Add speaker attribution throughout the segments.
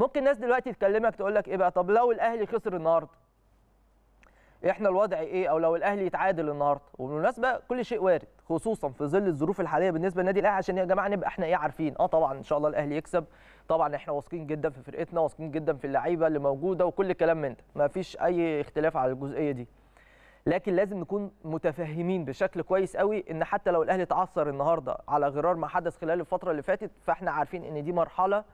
Speaker 1: ممكن ناس دلوقتي تكلمك تقول لك ايه بقى طب لو الاهلي خسر النهارده احنا الوضع ايه او لو الاهلي يتعادل النهارده وبالمناسبه كل شيء وارد خصوصا في ظل الظروف الحاليه بالنسبه للنادي الاهلي عشان يا جماعه نبقى احنا ايه عارفين اه طبعا ان شاء الله الاهلي يكسب طبعا احنا واثقين جدا في فرقتنا واثقين جدا في اللعيبه اللي موجوده وكل الكلام من ده ما فيش اي اختلاف على الجزئيه دي لكن لازم نكون متفهمين بشكل كويس قوي ان حتى لو الاهلي تعثر النهارده على غرار ما حدث خلال الفتره اللي فاتت فاحنا عارفين ان دي مرحله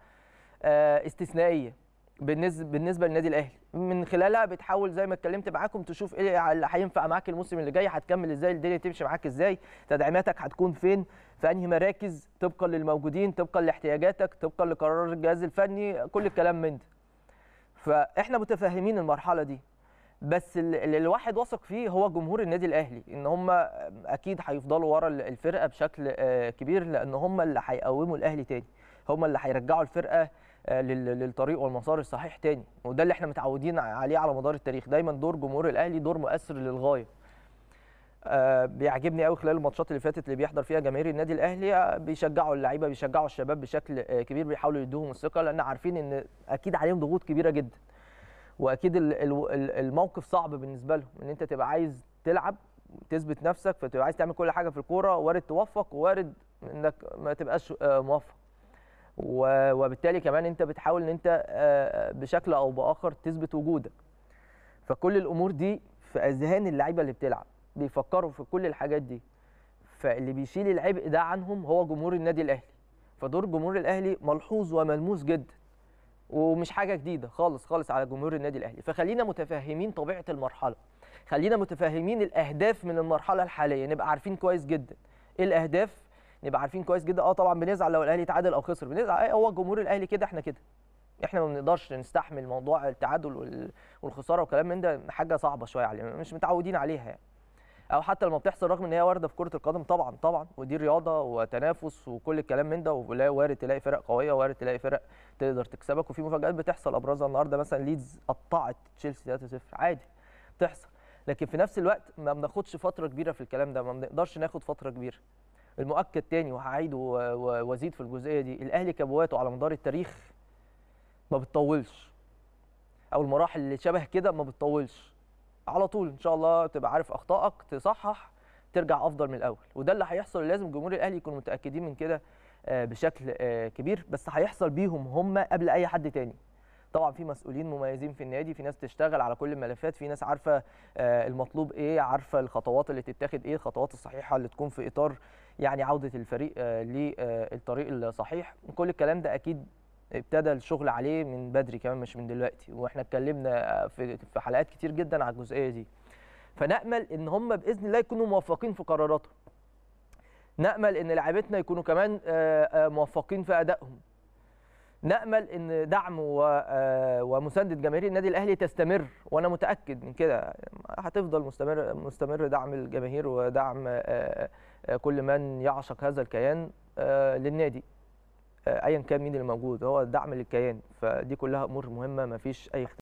Speaker 1: آه، استثنائيه بالنسبه بالنسبه للنادي الاهلي من خلالها بتحاول زي ما اتكلمت معاكم تشوف ايه اللي هينفع معاك الموسم اللي جاي هتكمل ازاي الدنيا تمشي معاك ازاي تدعيماتك هتكون فين في انهي مراكز طبقا للموجودين طبقا لاحتياجاتك طبقا لقرار الجهاز الفني كل الكلام من ده فاحنا متفاهمين المرحله دي بس اللي الواحد واثق فيه هو جمهور النادي الاهلي ان هم اكيد هيفضلوا ورا الفرقه بشكل آه، كبير لان هم اللي هيقوموا الاهلي تاني هم اللي هيرجعوا الفرقه آه، للطريق والمسار الصحيح تاني وده اللي احنا متعودين عليه على مدار التاريخ دايما دور جمهور الاهلي دور مؤثر للغايه أه بيعجبني قوي خلال الماتشات اللي فاتت اللي بيحضر فيها جماهير النادي الاهلي آه، بيشجعوا اللعيبه بيشجعوا الشباب بشكل آه، كبير بيحاولوا يدوهم الثقه لان عارفين ان اكيد عليهم ضغوط كبيره جدا واكيد الموقف صعب بالنسبه لهم ان انت تبقى عايز تلعب تثبت نفسك فتبقى عايز تعمل كل حاجه في الكوره وارد توفق وارد انك ما تبقاش موفق وبالتالي كمان انت بتحاول ان انت آه، آه، بشكل او باخر تثبت وجودك فكل الامور دي في اذهان اللعيبه اللي بتلعب بيفكروا في كل الحاجات دي فاللي بيشيل العبء ده عنهم هو جمهور النادي الاهلي فدور جمهور الاهلي ملحوظ وملموس جدا ومش حاجه جديده خالص خالص على جمهور النادي الاهلي فخلينا متفهمين طبيعه المرحله خلينا متفهمين الاهداف من المرحله الحاليه نبقى عارفين كويس جدا ايه الاهداف نبقى عارفين كويس جدا اه طبعا بنزعل لو الاهلي تعادل او خسر بنزعل إيه، هو جمهور الاهلي كده احنا كده احنا ما بنقدرش نستحمل موضوع التعادل والخساره وكلام من ده حاجه صعبه شويه علينا مش متعودين عليها يعني. او حتى لما بتحصل رغم ان هي وارده في كره القدم طبعا طبعا ودي رياضه وتنافس وكل الكلام من ده وارد تلاقي فرق قويه وارد تلاقي فرق تقدر تكسبك وفي مفاجات بتحصل ابرزها النهارده مثلا ليدز قطعت تشيلسي 3-0 عادي بتحصل لكن في نفس الوقت ما بناخدش فتره كبيره في الكلام ده ما بنقدرش ناخد فتره كبيره المؤكد تاني وهعيد وازيد في الجزئيه دي الاهلي كبواته على مدار التاريخ ما بتطولش او المراحل اللي شبه كده ما بتطولش على طول ان شاء الله تبقى عارف اخطائك تصحح ترجع افضل من الاول وده اللي هيحصل لازم جمهور الاهلي يكونوا متاكدين من كده آه، بشكل آه، كبير بس هيحصل بيهم هم قبل اي حد تاني طبعا في مسؤولين مميزين في النادي في ناس تشتغل على كل الملفات في ناس عارفه آه، المطلوب ايه عارفه الخطوات اللي تتاخد ايه الخطوات الصحيحه اللي تكون في اطار يعني عوده الفريق آه، للطريق آه، الصحيح كل الكلام ده اكيد ابتدى الشغل عليه من بدري كمان مش من دلوقتي واحنا اتكلمنا في حلقات كتير جدا على الجزئيه دي فنامل ان هم باذن الله يكونوا موفقين في قراراتهم نامل ان لاعبتنا يكونوا كمان موفقين في ادائهم نامل ان دعم آه، ومسانده جماهير النادي الاهلي تستمر وانا متاكد من كده هتفضل مستمر مستمر دعم الجماهير ودعم آه، آه، كل من يعشق هذا الكيان للنادي ايا كان مين الموجود هو دعم للكيان فدي كلها امور مهمه مفيش اي اختلاف